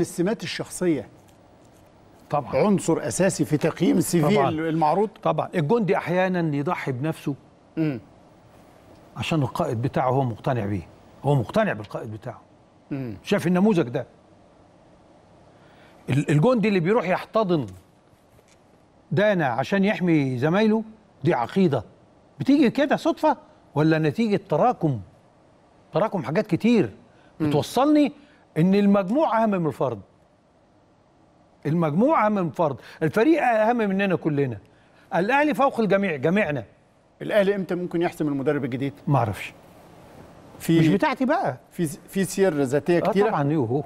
السمات الشخصيه طبعا عنصر اساسي في تقييم السي في المعروض طبعا الجندي احيانا يضحي بنفسه مم. عشان القائد بتاعه هو مقتنع بيه هو مقتنع بالقائد بتاعه مم. شاف النموذج ده الجندي اللي بيروح يحتضن دانا عشان يحمي زمايله دي عقيده بتيجي كده صدفه ولا نتيجه تراكم تراكم حاجات كتير بتوصلني ان المجموع اهم من الفرد المجموع اهم من الفرد الفريق اهم مننا كلنا الاهلي فوق الجميع جميعنا الاهلي امتى ممكن يحسم المدرب الجديد ما اعرفش في مش بتاعتي بقى في في سير ذاتيه آه كتير طبعا يوهو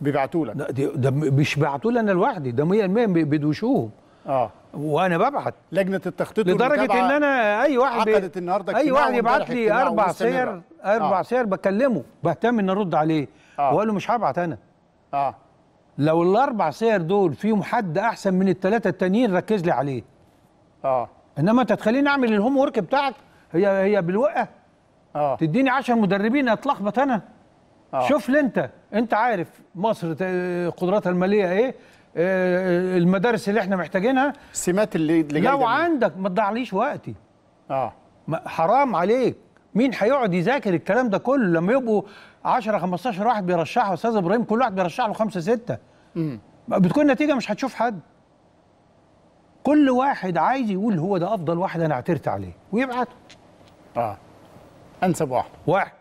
بيبعتوا لك ده, ده مش بيبعتوا لي انا لوحدي ده 100% بيدوشوهم اه وانا ببعت لجنه التخطيط لدرجه ان انا اي واحد عقدت النهارده اي واحد يبعت لي اربع سير آه. اربع آه. سير بكلمه بهتم ان ارد عليه آه. واقول له مش هبعت انا اه لو الاربع سير دول فيهم حد احسن من الثلاثه التانيين ركز لي عليه اه انما انت تخليني اعمل الهوم ورك بتاعك هي هي بالوقه اه تديني 10 مدربين اتلخبط انا آه. شوف لي انت انت عارف مصر قدراتها الماليه ايه آه، المدارس اللي احنا محتاجينها السمات اللي, اللي لو عندك ما تضيعليش وقتي اه حرام عليك مين هيقعد يذاكر الكلام ده كله لما يبقوا 10 15 واحد بيرشحوا استاذ ابراهيم كل واحد بيرشح له 5 6 امم بتكون النتيجه مش هتشوف حد كل واحد عايز يقول هو ده افضل واحد انا اعترت عليه ويبعته اه انسب واحد واحد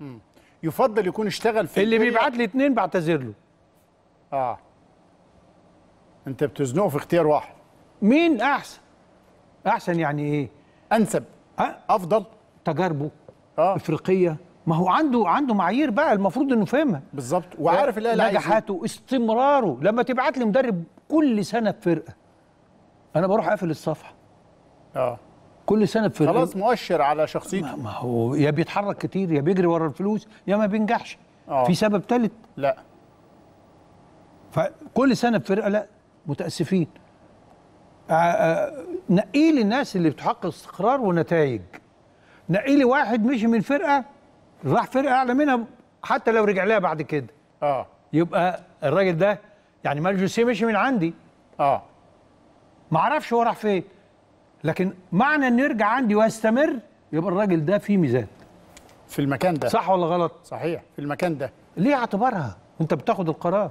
مم. يفضل يكون اشتغل في اللي بيبعت لي اثنين بعتذر له اه انت بتزنقه في اختيار واحد مين احسن احسن يعني ايه انسب أه؟ افضل تجاربه آه. افريقيه ما هو عنده عنده معايير بقى المفروض انه فاهمها بالظبط وعارف الاهلي نجاحاته استمراره لما تبعت لي مدرب كل سنه بفرقه انا بروح قافل الصفحه اه كل سنه بفرقه خلاص مؤشر على شخصيته ما, ما هو يا بيتحرك كتير يا بيجري ورا الفلوس يا ما بينجحش آه. في سبب ثالث لا فكل سنه بفرقه لا متاسفين آه، آه، نقي لي الناس اللي بتحقق استقرار ونتائج نقي لي واحد مشي من فرقه راح فرقه اعلى منها حتى لو رجع لها بعد كده اه يبقى الراجل ده يعني مال جوسيه مشي من عندي اه ما اعرفش هو راح فين لكن معنى انه يرجع عندي واستمر يبقى الراجل ده فيه ميزان في المكان ده صح ولا غلط صحيح في المكان ده ليه اعتبارها انت بتاخد القرار